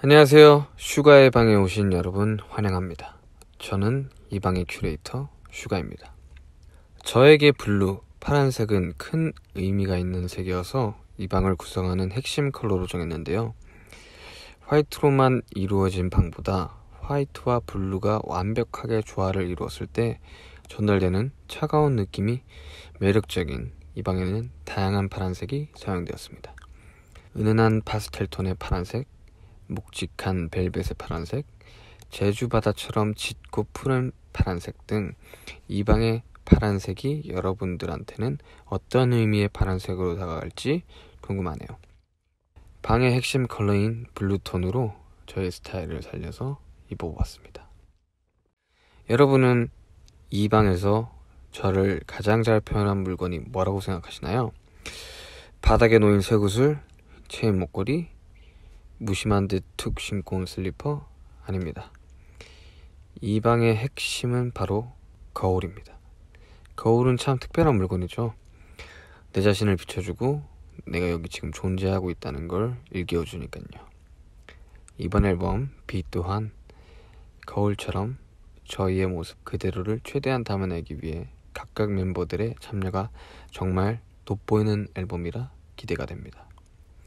안녕하세요. 슈가의 방에 오신 여러분 환영합니다. 저는 이 방의 큐레이터 슈가입니다. 저에게 블루, 파란색은 큰 의미가 있는 색이어서 이 방을 구성하는 핵심 컬러로 정했는데요. 화이트로만 이루어진 방보다 화이트와 블루가 완벽하게 조화를 이루었을 때 전달되는 차가운 느낌이 매력적인 이 방에는 다양한 파란색이 사용되었습니다. 은은한 파스텔톤의 파란색, 묵직한 벨벳의 파란색, 제주 바다처럼 짙고 푸른 파란색 등 이방의 파란색이 여러분들한테는 어떤 의미의 파란색으로 다가갈지 궁금하네요. 방의 핵심 컬러인 블루톤으로 저의 스타일을 살려서 입어보았습니다 여러분은 이 방에서 저를 가장 잘 표현한 물건이 뭐라고 생각하시나요? 바닥에 놓인 쇠구슬, 체인 목걸이, 무심한 듯 툭 신고 온 슬리퍼 아닙니다. 이 방의 핵심은 바로 거울입니다. 거울은 참 특별한 물건이죠. 내 자신을 비춰주고 내가 여기 지금 존재하고 있다는 걸 일깨워주니까요. 이번 앨범 빛 또한 거울처럼 저희의 모습 그대로를 최대한 담아내기 위해 각각 멤버들의 참여가 정말 돋보이는 앨범이라 기대가 됩니다.